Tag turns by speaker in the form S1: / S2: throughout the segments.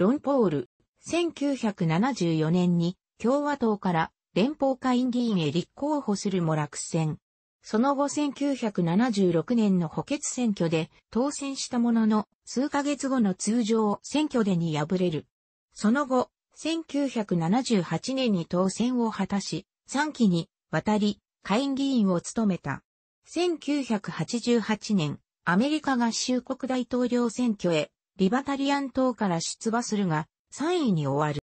S1: ロン・ポール、1974年に共和党から連邦会議員へ立候補するも落選。その後1976年の補欠選挙で当選したものの数ヶ月後の通常選挙でに敗れる。その後、1978年に当選を果たし、3期に渡り、り会議員を務めた。1988年、アメリカ合衆国大統領選挙へリバタリアン党から出馬するが、3位に終わる。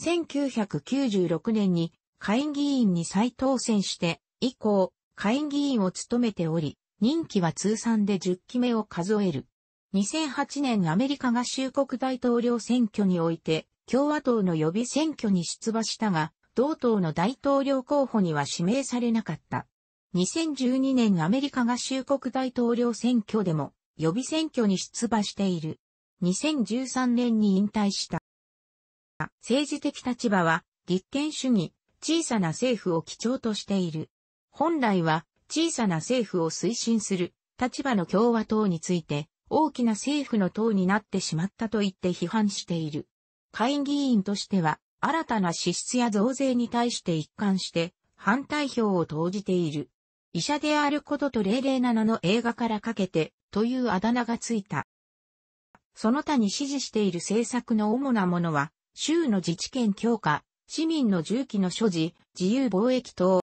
S1: 1996年に下院議員に再当選して以降、下院議員を務めており、任期は通算で10期目を数える。2008年アメリカ合衆国大統領選挙において、共和党の予備選挙に出馬したが、同党の大統領候補には指名されなかった。2012年アメリカ合衆国大統領選挙でも予備選挙に出馬している。2013年に引退した。政治的立場は、立憲主義、小さな政府を基調としている。本来は、小さな政府を推進する立場の共和党について、大きな政府の党になってしまったと言って批判している。会議員としては、新たな支出や増税に対して一貫して、反対票を投じている。医者であることと零零七の映画からかけて、というあだ名がついた。その他に支持している政策の主なものは、州の自治権強化、市民の銃器の所持、自由貿易等。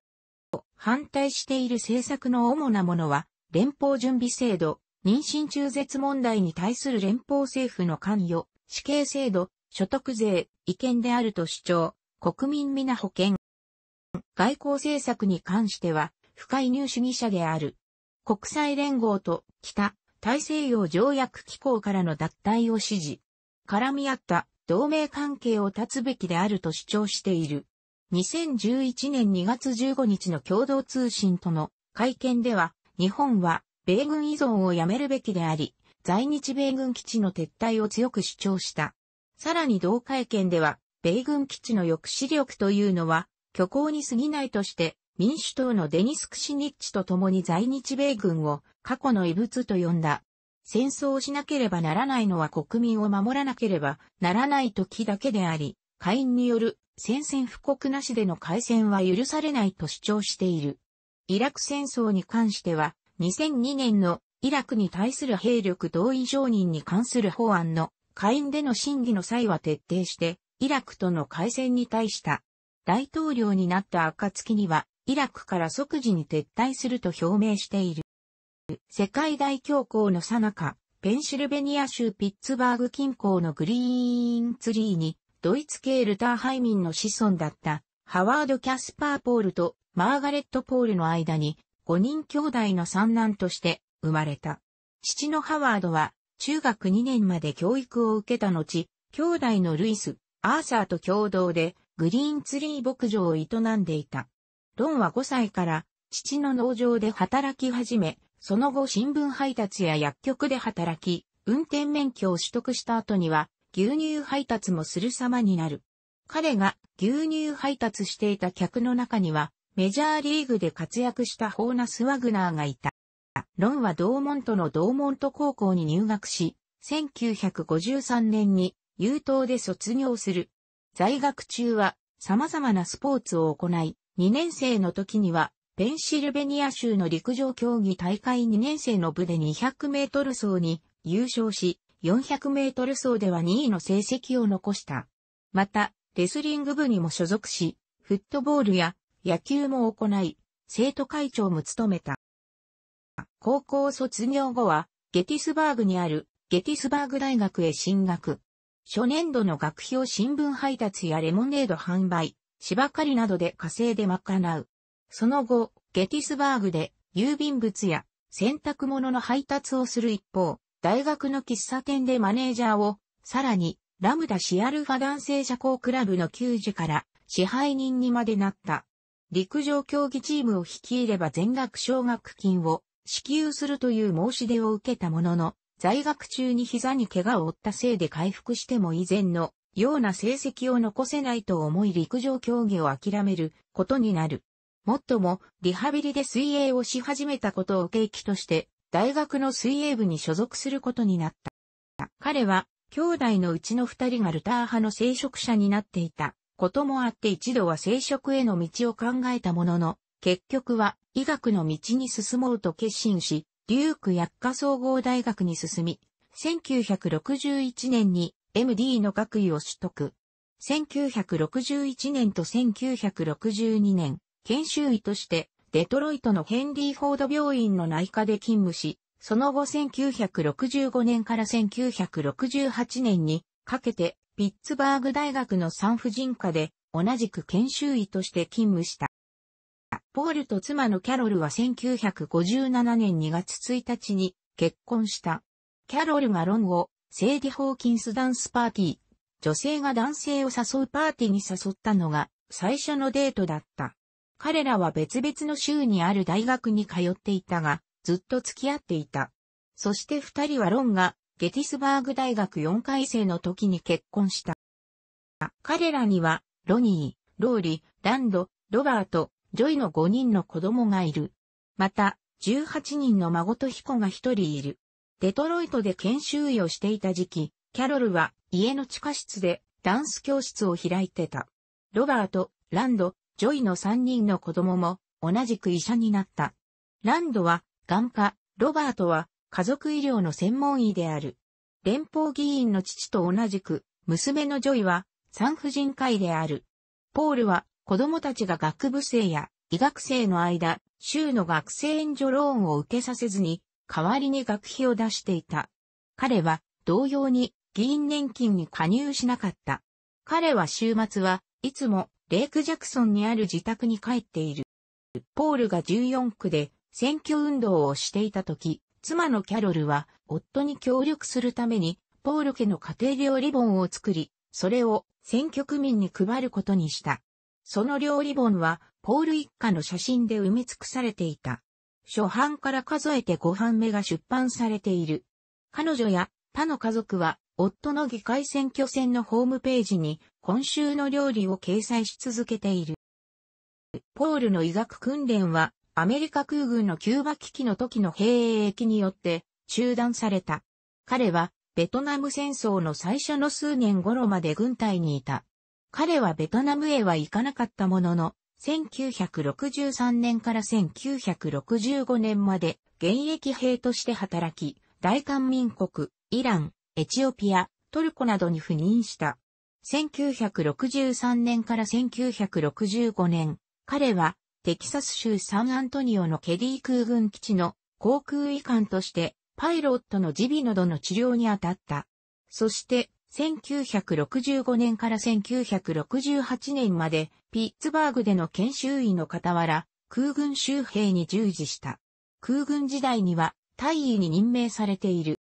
S1: 反対している政策の主なものは、連邦準備制度、妊娠中絶問題に対する連邦政府の関与、死刑制度、所得税、違憲であると主張、国民皆保険。外交政策に関しては、不介入主義者である。国際連合と北大西洋条約機構からの脱退を指示。絡み合った同盟関係を断つべきであると主張している。2011年2月15日の共同通信との会見では、日本は米軍依存をやめるべきであり、在日米軍基地の撤退を強く主張した。さらに同会見では、米軍基地の抑止力というのは、虚構に過ぎないとして、民主党のデニス・クシニッチと共に在日米軍を過去の遺物と呼んだ。戦争をしなければならないのは国民を守らなければならない時だけであり、下院による宣戦布告なしでの開戦は許されないと主張している。イラク戦争に関しては、2002年のイラクに対する兵力同意承認に関する法案の下院での審議の際は徹底して、イラクとの開戦に対した。大統領になった暁には、イラクから即時に撤退すると表明している。世界大恐慌の最中、ペンシルベニア州ピッツバーグ近郊のグリーンツリーに、ドイツ系ルターハイミンの子孫だったハワード・キャスパー・ポールとマーガレット・ポールの間に5人兄弟の三男として生まれた。父のハワードは中学2年まで教育を受けた後、兄弟のルイス、アーサーと共同でグリーンツリー牧場を営んでいた。ロンは5歳から父の農場で働き始め、その後新聞配達や薬局で働き、運転免許を取得した後には牛乳配達もする様になる。彼が牛乳配達していた客の中にはメジャーリーグで活躍したホーナス・ワグナーがいた。ロンはドーモントのドーモント高校に入学し、1953年に優等で卒業する。在学中は様々なスポーツを行い、2年生の時には、ペンシルベニア州の陸上競技大会2年生の部で200メートル走に優勝し、400メートル走では2位の成績を残した。また、レスリング部にも所属し、フットボールや野球も行い、生徒会長も務めた。高校卒業後は、ゲティスバーグにあるゲティスバーグ大学へ進学。初年度の学費を新聞配達やレモネード販売、芝刈りなどで火星で賄う。その後、ゲティスバーグで郵便物や洗濯物の配達をする一方、大学の喫茶店でマネージャーを、さらに、ラムダシアルファ男性社交クラブの球児から支配人にまでなった。陸上競技チームを率いれば全額奨学金を支給するという申し出を受けたものの、在学中に膝に怪我を負ったせいで回復しても以前のような成績を残せないと思い陸上競技を諦めることになる。もっとも、リハビリで水泳をし始めたことを契機として、大学の水泳部に所属することになった。彼は、兄弟のうちの二人がルター派の聖職者になっていたこともあって一度は聖職への道を考えたものの、結局は医学の道に進もうと決心し、デューク薬科総合大学に進み、1961年に MD の学位を取得。1961年と1962年、研修医として、デトロイトのヘンリー・フォード病院の内科で勤務し、その後1965年から1968年にかけて、ピッツバーグ大学の産婦人科で、同じく研修医として勤務した。ポールと妻のキャロルは1957年2月1日に結婚した。キャロルがロンをセイディ・ホーキンスダンスパーティー。女性が男性を誘うパーティーに誘ったのが最初のデートだった。彼らは別々の州にある大学に通っていたが、ずっと付き合っていた。そして二人はロンがゲティスバーグ大学4回生の時に結婚した。彼らには、ロニー、ローリ、ランド、ロバート、ジョイの5人の子供がいる。また、18人の孫と彦が1人いる。デトロイトで研修医をしていた時期、キャロルは家の地下室でダンス教室を開いてた。ロバート、ランド、ジョイの3人の子供も同じく医者になった。ランドは眼科、ロバートは家族医療の専門医である。連邦議員の父と同じく、娘のジョイは産婦人科医である。ポールは子供たちが学部生や医学生の間、州の学生援助ローンを受けさせずに代わりに学費を出していた。彼は同様に議員年金に加入しなかった。彼は週末はいつもレイク・ジャクソンにある自宅に帰っている。ポールが14区で選挙運動をしていた時、妻のキャロルは夫に協力するためにポール家の家庭料理本を作り、それを選挙区民に配ることにした。その料理本はポール一家の写真で埋め尽くされていた。初版から数えて5版目が出版されている。彼女や他の家族は、夫の議会選挙戦のホームページに、今週の料理を掲載し続けている。ポールの医学訓練は、アメリカ空軍のキューバ危機の時の兵役によって中断された。彼は、ベトナム戦争の最初の数年頃まで軍隊にいた。彼はベトナムへは行かなかったものの、1963年から1965年まで現役兵として働き、大韓民国、イラン、エチオピア、トルコなどに赴任した。1963年から1965年、彼はテキサス州サンアントニオのケリー空軍基地の航空医官としてパイロットのビ鼻喉の治療に当たった。そして1965年から1968年まで、ピッツバーグでの研修医の傍ら、空軍周兵に従事した。空軍時代には、大尉に任命されている。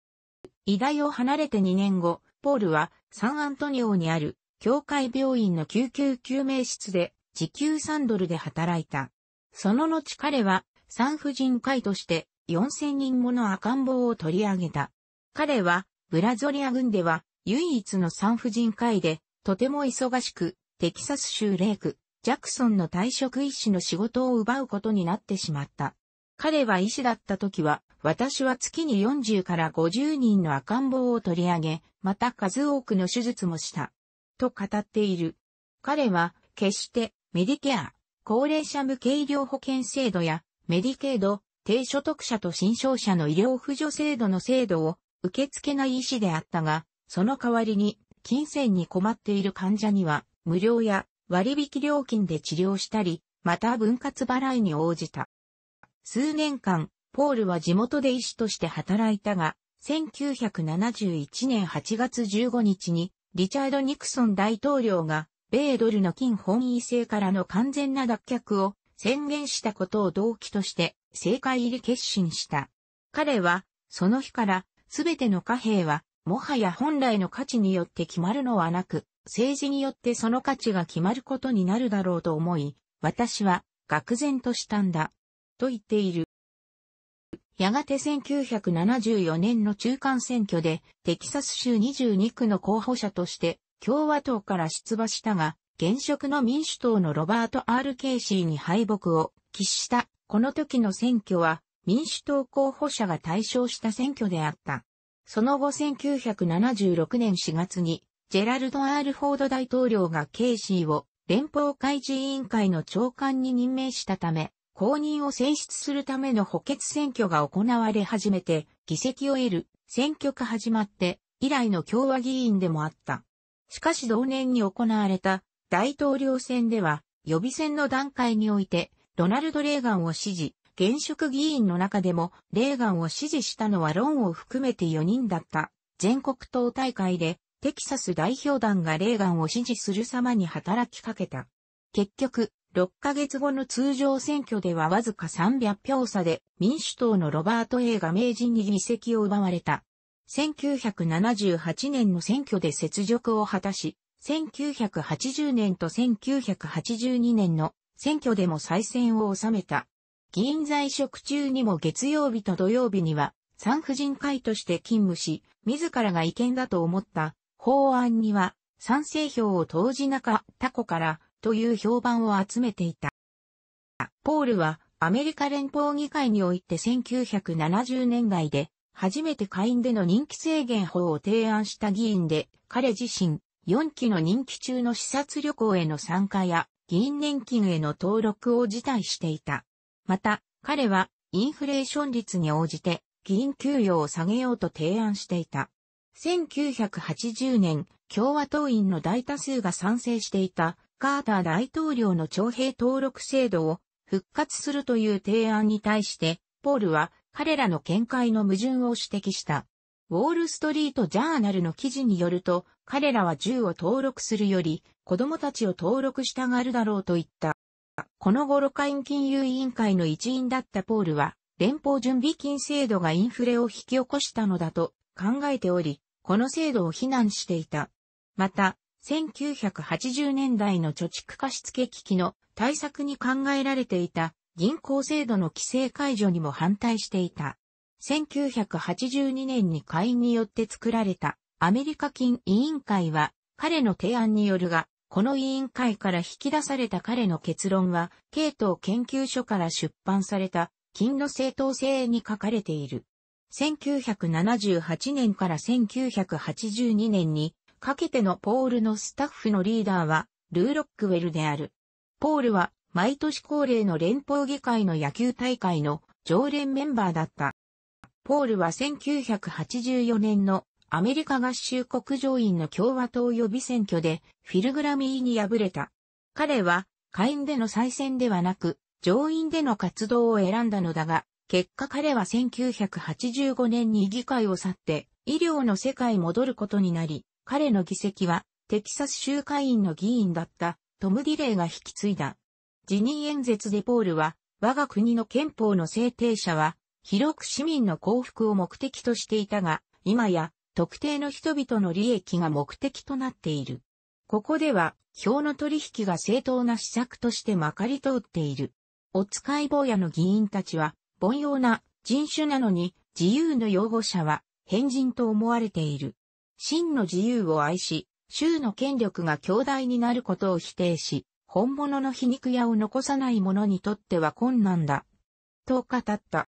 S1: 医大を離れて2年後、ポールはサンアントニオにある教会病院の救急救命室で時給3ドルで働いた。その後彼は産婦人会として4000人もの赤ん坊を取り上げた。彼はブラゾリア軍では唯一の産婦人科医で、とても忙しく、テキサス州レイク、ジャクソンの退職医師の仕事を奪うことになってしまった。彼は医師だった時は、私は月に40から50人の赤ん坊を取り上げ、また数多くの手術もした。と語っている。彼は、決してメディケア、高齢者向け医療保険制度や、メディケード、低所得者と新障者の医療扶助制度の制度を受け付けない医師であったが、その代わりに、金銭に困っている患者には、無料や割引料金で治療したり、また分割払いに応じた。数年間、ポールは地元で医師として働いたが、1971年8月15日に、リチャード・ニクソン大統領が、米ドルの金本位制からの完全な脱却を宣言したことを動機として、政界入り決心した。彼は、その日から、すべての貨幣はもはや本来の価値によって決まるのはなく、政治によってその価値が決まることになるだろうと思い、私は、愕然としたんだ。と言っている。やがて1974年の中間選挙で、テキサス州22区の候補者として、共和党から出馬したが、現職の民主党のロバート・ R・ ケーシーに敗北を喫した。この時の選挙は、民主党候補者が対象した選挙であった。その後1976年4月に、ジェラルド・アール・フォード大統領がケイシーを連邦開示委員会の長官に任命したため、公認を選出するための補欠選挙が行われ始めて、議席を得る選挙が始まって以来の共和議員でもあった。しかし同年に行われた大統領選では予備選の段階においてドナルド・レーガンを支持、現職議員の中でも、レーガンを支持したのはロンを含めて4人だった。全国党大会で、テキサス代表団がレーガンを支持する様に働きかけた。結局、6ヶ月後の通常選挙ではわずか300票差で民主党のロバート・エイが名人に議席を奪われた。1978年の選挙で雪辱を果たし、1980年と1982年の選挙でも再選を収めた。議員在職中にも月曜日と土曜日には産婦人会として勤務し、自らが違憲だと思った法案には賛成票を投じなかった子からという評判を集めていた。ポールはアメリカ連邦議会において1970年代で初めて下院での任期制限法を提案した議員で、彼自身4期の任期中の視察旅行への参加や議員年金への登録を辞退していた。また、彼はインフレーション率に応じて議員給与を下げようと提案していた。1980年、共和党員の大多数が賛成していたカーター大統領の徴兵登録制度を復活するという提案に対して、ポールは彼らの見解の矛盾を指摘した。ウォールストリートジャーナルの記事によると、彼らは銃を登録するより、子供たちを登録したがるだろうと言った。この頃下院金融委員会の一員だったポールは、連邦準備金制度がインフレを引き起こしたのだと考えており、この制度を非難していた。また、1980年代の貯蓄貸付危機の対策に考えられていた銀行制度の規制解除にも反対していた。1982年に会員によって作られたアメリカ金委員会は彼の提案によるがこの委員会から引き出された彼の結論は、系統研究所から出版された、金の正当性に書かれている。1978年から1982年にかけてのポールのスタッフのリーダーはルーロックウェルである。ポールは毎年恒例の連邦議会の野球大会の常連メンバーだった。ポールは1984年のアメリカ合衆国上院の共和党予備選挙でフィル・グラミーに敗れた。彼は下院での再選ではなく上院での活動を選んだのだが、結果彼は1985年に議会を去って医療の世界戻ることになり、彼の議席はテキサス州会員の議員だったトム・ディレイが引き継いだ。辞任演説でポールは、我が国の憲法の制定者は、広く市民の幸福を目的としていたが、今や特定の人々の利益が目的となっている。ここでは、票の取引が正当な施策としてまかり通っている。お使い坊やの議員たちは、凡庸な人種なのに、自由の擁護者は、変人と思われている。真の自由を愛し、州の権力が強大になることを否定し、本物の皮肉屋を残さない者にとっては困難だ。と語った。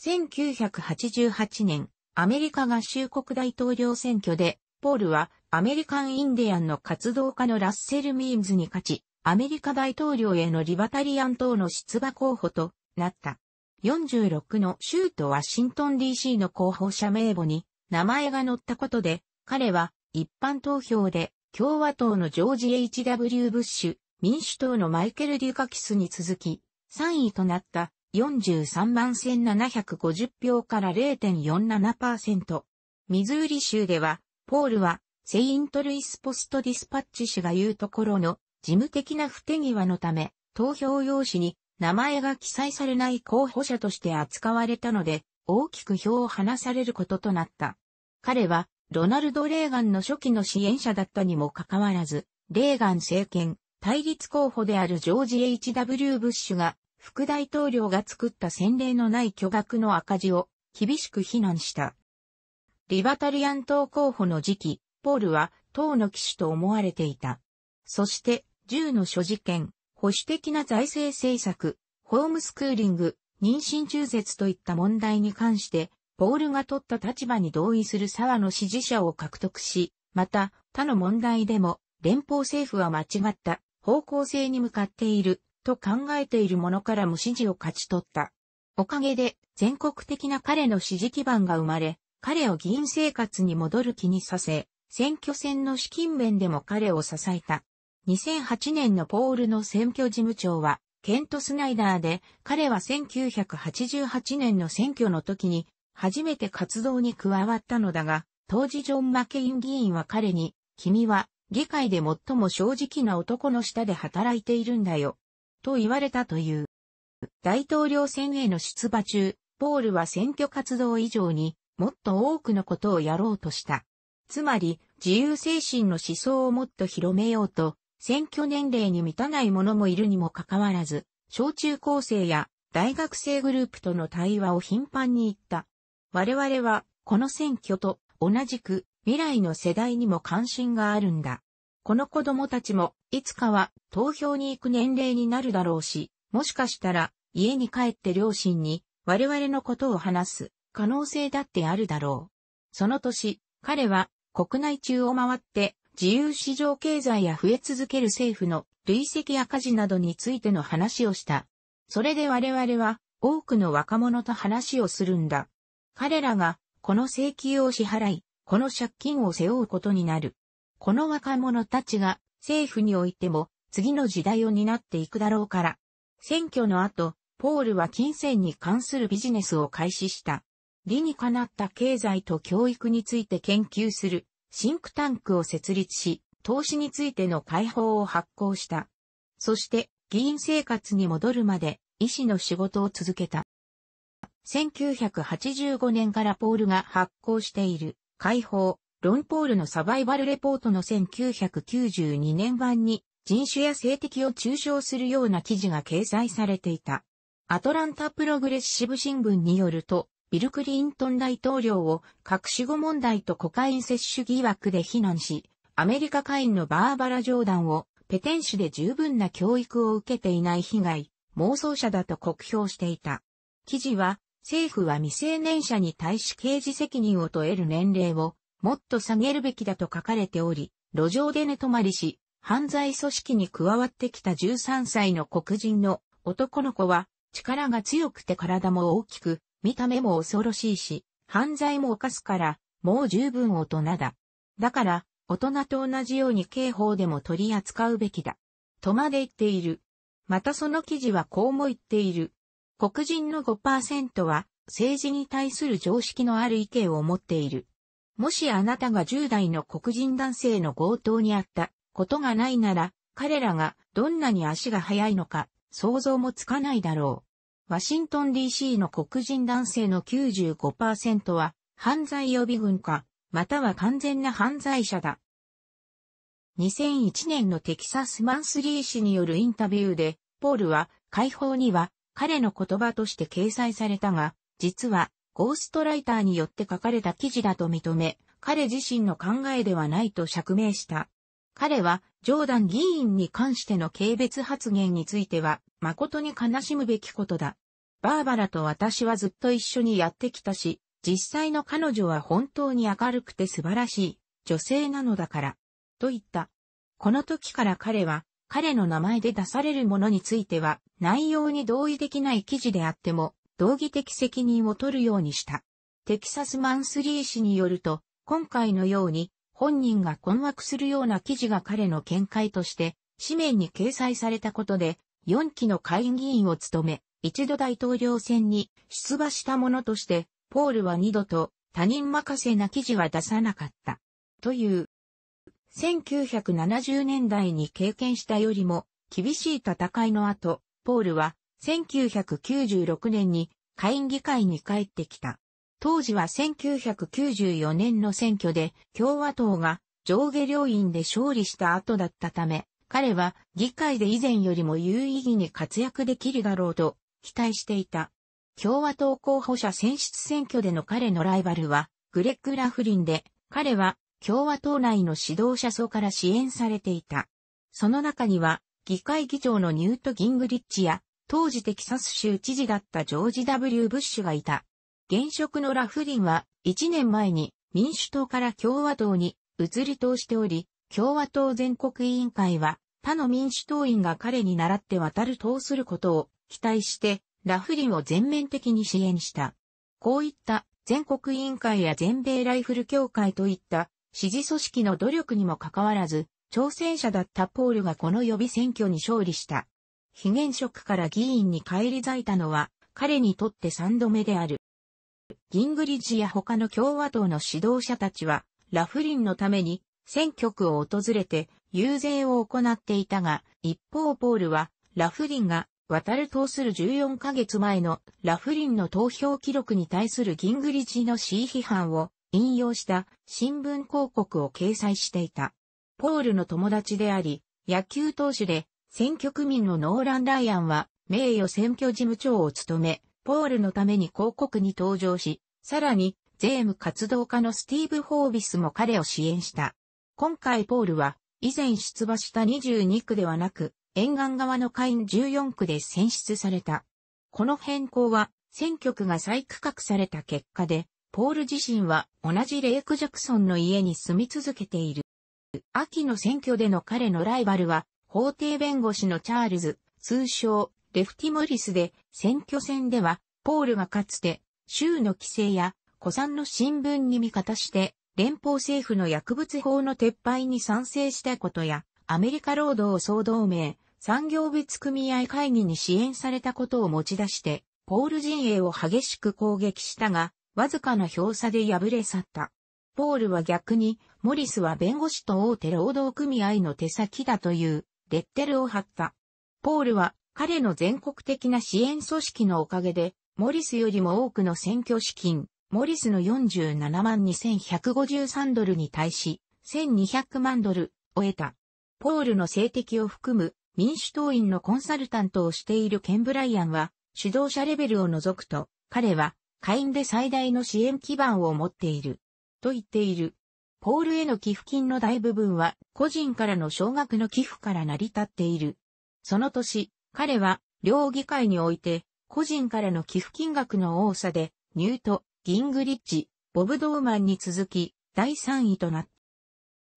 S1: 1988年、アメリカ合衆国大統領選挙で、ポールはアメリカンインディアンの活動家のラッセル・ミームズに勝ち、アメリカ大統領へのリバタリアン党の出馬候補となった。46の州都ワシントン DC の候補者名簿に名前が載ったことで、彼は一般投票で共和党のジョージ・ H.W. ブッシュ、民主党のマイケル・デュカキスに続き3位となった43万1750票から0.47%。ミズーリ州では、ポールは、セイントルイスポストディスパッチ氏が言うところの事務的な不手際のため、投票用紙に名前が記載されない候補者として扱われたので、大きく票を離されることとなった。彼は、ロナルド・レーガンの初期の支援者だったにもかかわらず、レーガン政権、対立候補であるジョージ・ H.W. ブッシュが副大統領が作った先例のない巨額の赤字を厳しく非難した。リバタリアン党候補の時期、ポールは党の騎手と思われていた。そして、銃の所持権、保守的な財政政策、ホームスクーリング、妊娠中絶といった問題に関して、ポールが取った立場に同意する沢の支持者を獲得し、また、他の問題でも、連邦政府は間違った方向性に向かっていると考えている者からも支持を勝ち取った。おかげで全国的な彼の支持基盤が生まれ、彼を議員生活に戻る気にさせ、選挙戦の資金面でも彼を支えた。2008年のポールの選挙事務長は、ケント・スナイダーで、彼は1988年の選挙の時に、初めて活動に加わったのだが、当時ジョン・マケイン議員は彼に、君は、議会で最も正直な男の下で働いているんだよ。と言われたという。大統領選への出馬中、ポールは選挙活動以上にもっと多くのことをやろうとした。つまり、自由精神の思想をもっと広めようと、選挙年齢に満たない者もいるにもかかわらず、小中高生や大学生グループとの対話を頻繁に言った。我々は、この選挙と同じく未来の世代にも関心があるんだ。この子供たちも、いつかは投票に行く年齢になるだろうし、もしかしたら、家に帰って両親に、我々のことを話す、可能性だってあるだろう。その年、彼は、国内中を回って、自由市場経済や増え続ける政府の累積赤字などについての話をした。それで我々は多くの若者と話をするんだ。彼らがこの請求を支払い、この借金を背負うことになる。この若者たちが政府においても次の時代を担っていくだろうから。選挙の後、ポールは金銭に関するビジネスを開始した。理にかなった経済と教育について研究するシンクタンクを設立し、投資についての解放を発行した。そして議員生活に戻るまで医師の仕事を続けた。1985年からポールが発行している解放ロンポールのサバイバルレポートの1992年版に人種や性的を中傷するような記事が掲載されていた。アトランタプログレッシブ新聞によると、ビル・クリントン大統領を核死後問題とコカイン摂取疑惑で非難し、アメリカ会員のバーバラ・ジョーダンをペテン市で十分な教育を受けていない被害、妄想者だと酷評していた。記事は、政府は未成年者に対し刑事責任を問える年齢をもっと下げるべきだと書かれており、路上で寝泊まりし、犯罪組織に加わってきた13歳の黒人の男の子は、力が強くて体も大きく、見た目も恐ろしいし、犯罪も犯すから、もう十分大人だ。だから、大人と同じように刑法でも取り扱うべきだ。とまで言っている。またその記事はこうも言っている。黒人の5%は、政治に対する常識のある意見を持っている。もしあなたが10代の黒人男性の強盗にあったことがないなら、彼らがどんなに足が速いのか想像もつかないだろう。ワシントン DC の黒人男性の95%は犯罪予備軍か、または完全な犯罪者だ。2001年のテキサスマンスリー氏によるインタビューで、ポールは解放には彼の言葉として掲載されたが、実はゴーストライターによって書かれた記事だと認め、彼自身の考えではないと釈明した。彼は、ジョーダン議員に関しての軽蔑発言については、誠に悲しむべきことだ。バーバラと私はずっと一緒にやってきたし、実際の彼女は本当に明るくて素晴らしい女性なのだから、と言った。この時から彼は、彼の名前で出されるものについては、内容に同意できない記事であっても、道義的責任を取るようにした。テキサスマンスリー氏によると、今回のように本人が困惑するような記事が彼の見解として紙面に掲載されたことで、4期の会議員を務め、一度大統領選に出馬したものとして、ポールは二度と他人任せな記事は出さなかった。という。1970年代に経験したよりも厳しい戦いの後、ポールは1996年に下院議会に帰ってきた。当時は1994年の選挙で共和党が上下両院で勝利した後だったため、彼は議会で以前よりも有意義に活躍できるだろうと期待していた。共和党候補者選出選挙での彼のライバルはグレッグ・ラフリンで、彼は共和党内の指導者層から支援されていた。その中には議会議長のニュート・ギングリッチや当時テキサス州知事だったジョージ W. ブッシュがいた。現職のラフリンは1年前に民主党から共和党に移り党しており、共和党全国委員会は他の民主党員が彼に倣って渡る党することを期待してラフリンを全面的に支援した。こういった全国委員会や全米ライフル協会といった支持組織の努力にもかかわらず、挑戦者だったポールがこの予備選挙に勝利した。非現職から議員に返り咲いたのは、彼にとって三度目である。ギングリッジや他の共和党の指導者たちは、ラフリンのために選挙区を訪れて遊説を行っていたが、一方ポールは、ラフリンが渡るとする14ヶ月前のラフリンの投票記録に対するギングリッジの市批判を引用した新聞広告を掲載していた。ポールの友達であり、野球投手で選挙区民のノーラン・ライアンは、名誉選挙事務長を務め、ポールのために広告に登場し、さらに、税務活動家のスティーブ・ホービスも彼を支援した。今回ポールは、以前出馬した22区ではなく、沿岸側の下院14区で選出された。この変更は、選挙区が再区画された結果で、ポール自身は同じレイク・ジャクソンの家に住み続けている。秋の選挙での彼のライバルは、法廷弁護士のチャールズ、通称、レフティモリスで、選挙戦では、ポールがかつて、州の規制や、古参の新聞に味方して、連邦政府の薬物法の撤廃に賛成したことや、アメリカ労働総同盟、産業別組合会議に支援されたことを持ち出して、ポール陣営を激しく攻撃したが、わずかな票差で敗れ去った。ポールは逆に、モリスは弁護士と大手労働組合の手先だというレッテルを貼った。ポールは彼の全国的な支援組織のおかげで、モリスよりも多くの選挙資金、モリスの47万2153ドルに対し、1200万ドルを得た。ポールの政敵を含む民主党員のコンサルタントをしているケン・ブライアンは、指導者レベルを除くと、彼は会員で最大の支援基盤を持っている。と言っている。ポールへの寄付金の大部分は個人からの少額の寄付から成り立っている。その年、彼は両議会において個人からの寄付金額の多さでニュート、ギングリッチ、ボブ・ドーマンに続き第3位となっ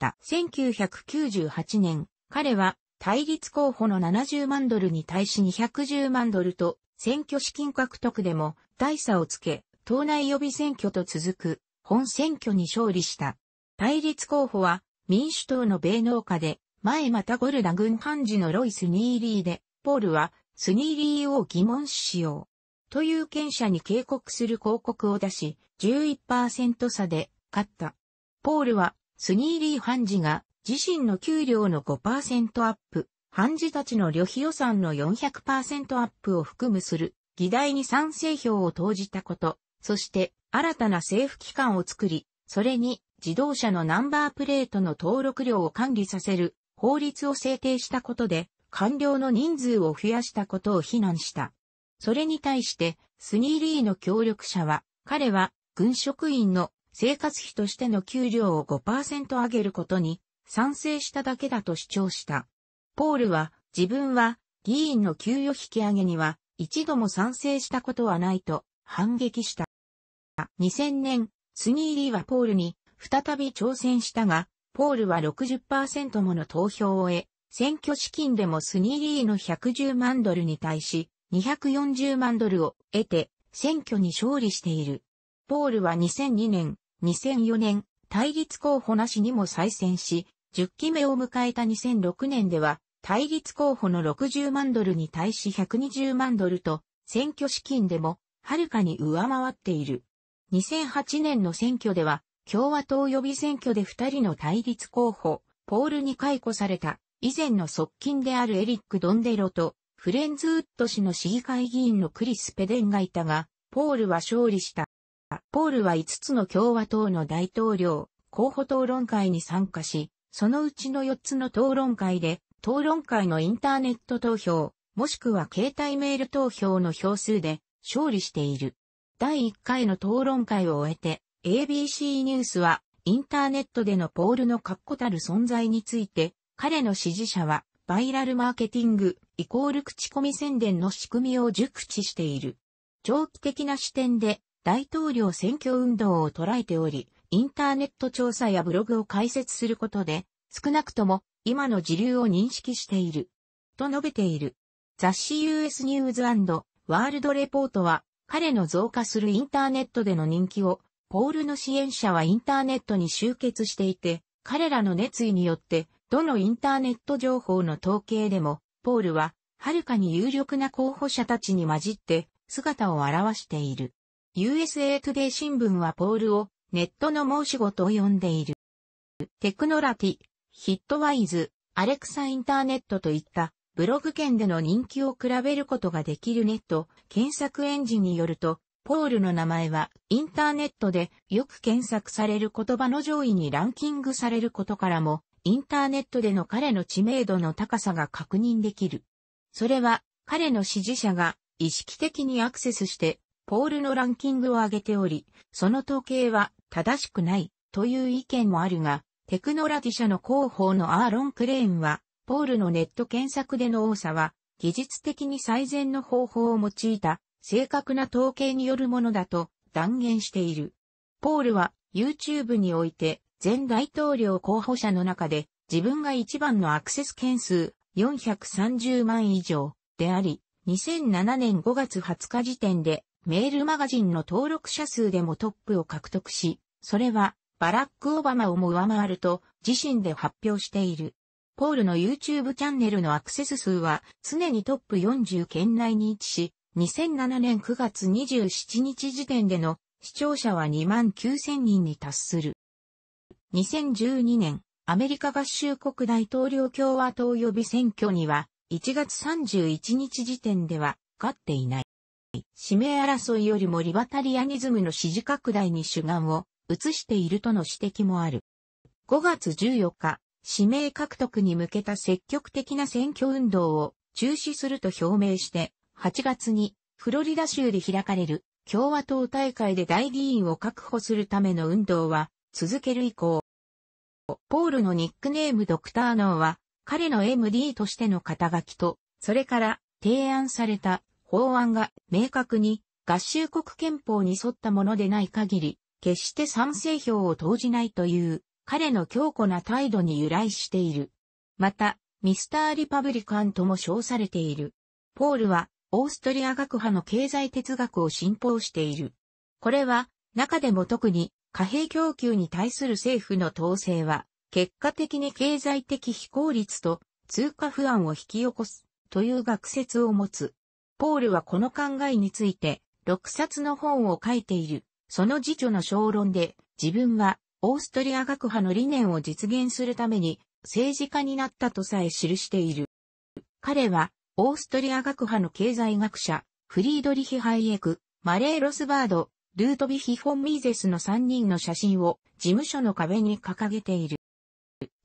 S1: た。1998年、彼は対立候補の70万ドルに対し210万ドルと選挙資金獲得でも大差をつけ、党内予備選挙と続く本選挙に勝利した。対立候補は民主党の米農家で、前またゴルダ軍判事のロイ・スニーリーで、ポールはスニーリーを疑問視しよう。という権者に警告する広告を出し、11%差で勝った。ポールはスニーリー判事が自身の給料の5%アップ、判事たちの旅費予算の400%アップを含むする議題に賛成票を投じたこと、そして新たな政府機関を作り、それに自動車のナンバープレートの登録量を管理させる法律を制定したことで、官僚の人数を増やしたことを非難した。それに対して、スニーリーの協力者は、彼は軍職員の生活費としての給料を5%上げることに賛成しただけだと主張した。ポールは自分は議員の給与引き上げには一度も賛成したことはないと反撃した。2000年、スニーリーはポールに再び挑戦したが、ポールは60%もの投票を得、選挙資金でもスニーリーの110万ドルに対し、240万ドルを得て、選挙に勝利している。ポールは2002年、2004年、対立候補なしにも再選し、10期目を迎えた2006年では、対立候補の60万ドルに対し120万ドルと、選挙資金でも、はるかに上回っている。2008年の選挙では、共和党予備選挙で二人の対立候補、ポールに解雇された、以前の側近であるエリック・ドンデロと、フレンズウッド氏の市議会議員のクリス・ペデンがいたが、ポールは勝利した。ポールは5つの共和党の大統領、候補討論会に参加し、そのうちの4つの討論会で、討論会のインターネット投票、もしくは携帯メール投票の票数で勝利している。第1回の討論会を終えて、ABC ニュースは、インターネットでのポールの確固たる存在について、彼の支持者は、バイラルマーケティング、イコール口コミ宣伝の仕組みを熟知している。長期的な視点で、大統領選挙運動を捉えており、インターネット調査やブログを開設することで、少なくとも今の時流を認識している。と述べている。雑誌 US ニュースワールドレポートは、彼の増加するインターネットでの人気をポールの支援者はインターネットに集結していて、彼らの熱意によって、どのインターネット情報の統計でも、ポールは、はるかに有力な候補者たちに混じって、姿を現している。USA Today 新聞はポールを、ネットの申し子と呼んでいる。テクノラティ、ヒットワイズ、アレクサインターネットといった、ブログ圏での人気を比べることができるネット、検索エンジンによると、ポールの名前はインターネットでよく検索される言葉の上位にランキングされることからも、インターネットでの彼の知名度の高さが確認できる。それは彼の支持者が意識的にアクセスしてポールのランキングを上げており、その統計は正しくないという意見もあるが、テクノラティ社の広報のアーロン・クレーンは、ポールのネット検索での多さは、技術的に最善の方法を用いた正確な統計によるものだと断言している。ポールは YouTube において前大統領候補者の中で自分が一番のアクセス件数430万以上であり、2007年5月20日時点でメールマガジンの登録者数でもトップを獲得し、それはバラック・オバマをも上回ると自身で発表している。ポールの YouTube チャンネルのアクセス数は常にトップ40圏内に位置し、2007年9月27日時点での視聴者は2万9000人に達する。2012年、アメリカ合衆国大統領共和党予備選挙には、1月31日時点では、勝っていない。指名争いよりもリバタリアニズムの支持拡大に主眼を移しているとの指摘もある。5月14日、指名獲得に向けた積極的な選挙運動を中止すると表明して、8月にフロリダ州で開かれる共和党大会で大議員を確保するための運動は続ける以降。ポールのニックネームドクターノーは彼の MD としての肩書きと、それから提案された法案が明確に合衆国憲法に沿ったものでない限り、決して賛成票を投じないという彼の強固な態度に由来している。また、ミスター・リパブリカンとも称されている。ポールはオーストリア学派の経済哲学を信奉している。これは、中でも特に貨幣供給に対する政府の統制は、結果的に経済的非効率と通貨不安を引き起こすという学説を持つ。ポールはこの考えについて6冊の本を書いている。その辞書の小論で自分はオーストリア学派の理念を実現するために政治家になったとさえ記している。彼はオーストリア学派の経済学者、フリードリヒ・ハイエク、マレー・ロスバード、ルートビヒ・フォン・ミーゼスの3人の写真を事務所の壁に掲げている。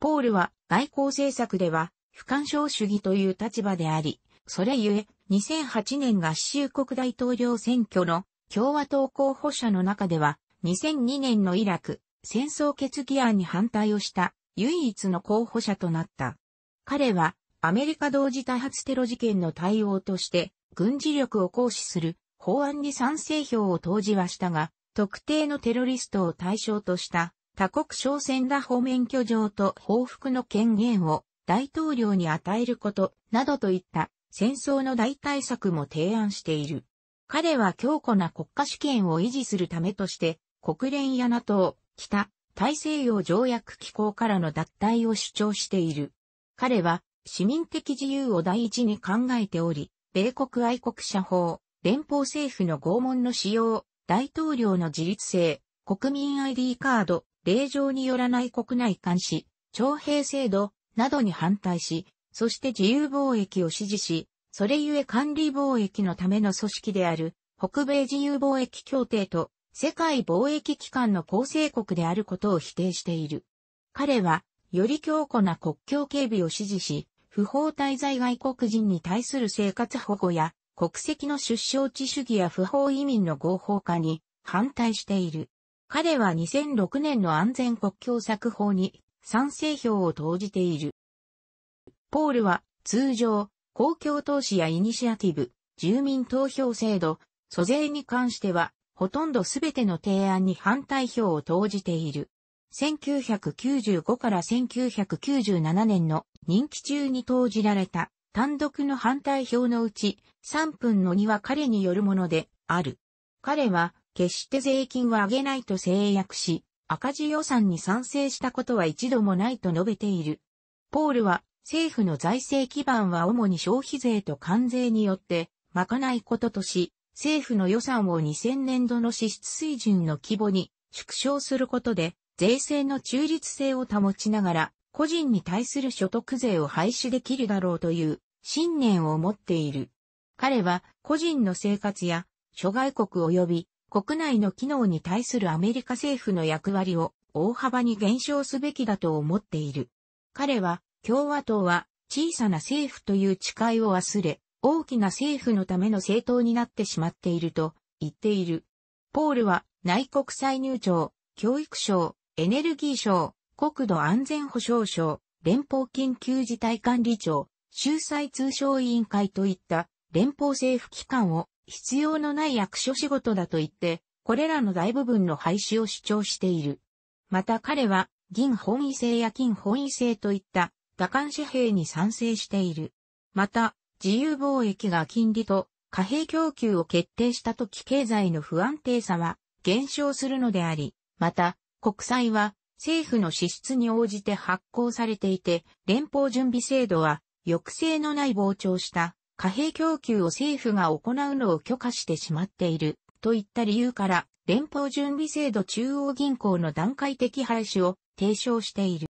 S1: ポールは外交政策では不干渉主義という立場であり、それゆえ2008年合衆国大統領選挙の共和党候補者の中では2002年のイラク戦争決議案に反対をした唯一の候補者となった。彼はアメリカ同時多発テロ事件の対応として、軍事力を行使する法案に賛成票を投じはしたが、特定のテロリストを対象とした他国商船打法免許状と報復の権限を大統領に与えることなどといった戦争の代替策も提案している。彼は強固な国家主権を維持するためとして、国連や NATO、北、大西洋条約機構からの脱退を主張している。彼は市民的自由を第一に考えており、米国愛国者法、連邦政府の拷問の使用、大統領の自立性、国民 ID カード、令状によらない国内監視、徴兵制度などに反対し、そして自由貿易を支持し、それゆえ管理貿易のための組織である北米自由貿易協定と世界貿易機関の構成国であることを否定している。彼はより強固な国境警備を支持し、不法滞在外国人に対する生活保護や、国籍の出生地主義や不法移民の合法化に反対している。彼は2006年の安全国境策法に賛成票を投じている。ポールは通常、公共投資やイニシアティブ、住民投票制度、租税に関しては、ほとんど全ての提案に反対票を投じている。1995から1997年の任期中に投じられた単独の反対票のうち3分の2は彼によるものである。彼は決して税金は上げないと制約し、赤字予算に賛成したことは一度もないと述べている。ポールは政府の財政基盤は主に消費税と関税によってまかないこととし、政府の予算を2000年度の支出水準の規模に縮小することで税制の中立性を保ちながら、個人に対する所得税を廃止できるだろうという信念を持っている。彼は個人の生活や諸外国及び国内の機能に対するアメリカ政府の役割を大幅に減少すべきだと思っている。彼は共和党は小さな政府という誓いを忘れ、大きな政府のための政党になってしまっていると言っている。ポールは内国歳入庁、教育省、エネルギー省、国土安全保障省、連邦緊急事態管理庁、秀才通商委員会といった連邦政府機関を必要のない役所仕事だと言って、これらの大部分の廃止を主張している。また彼は、銀本位制や金本位制といった打艦紙幣に賛成している。また、自由貿易が金利と貨幣供給を決定した時経済の不安定さは減少するのであり、また、国債は政府の支出に応じて発行されていて、連邦準備制度は抑制のない膨張した貨幣供給を政府が行うのを許可してしまっているといった理由から連邦準備制度中央銀行の段階的廃止を提唱している。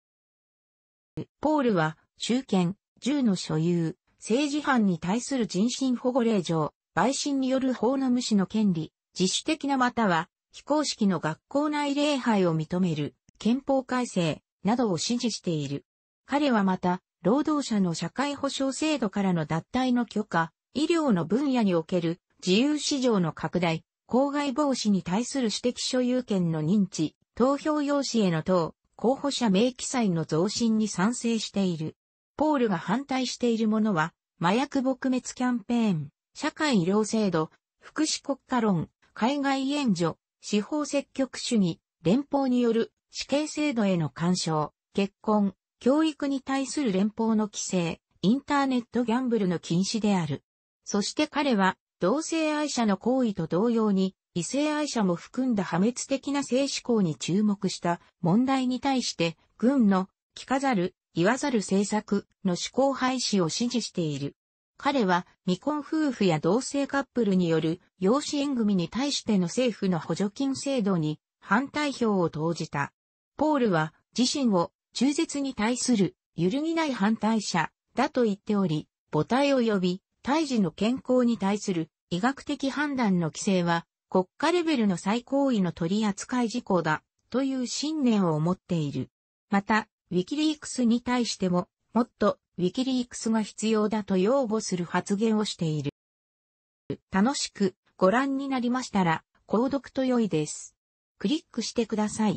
S1: ポールは、中堅、銃の所有、政治犯に対する人身保護令状、陪審による法の無視の権利、自主的なまたは非公式の学校内礼拝を認める憲法改正などを支持している。彼はまた、労働者の社会保障制度からの脱退の許可、医療の分野における自由市場の拡大、公害防止に対する私的所有権の認知、投票用紙への等、候補者名記載の増進に賛成している。ポールが反対しているものは、麻薬撲滅キャンペーン、社会医療制度、福祉国家論、海外援助、司法積極主義、連邦による死刑制度への干渉、結婚、教育に対する連邦の規制、インターネットギャンブルの禁止である。そして彼は、同性愛者の行為と同様に、異性愛者も含んだ破滅的な性思考に注目した問題に対して、軍の、聞かざる、言わざる政策の思考廃止を支持している。彼は未婚夫婦や同性カップルによる養子縁組に対しての政府の補助金制度に反対票を投じた。ポールは自身を中絶に対する揺るぎない反対者だと言っており、母体及び胎児の健康に対する医学的判断の規制は国家レベルの最高位の取り扱い事項だという信念を持っている。また、ウィキリークスに対してももっとウィキリークスが必要だと擁護する発言をしている。楽しくご覧になりましたら、購読と良いです。クリックしてください。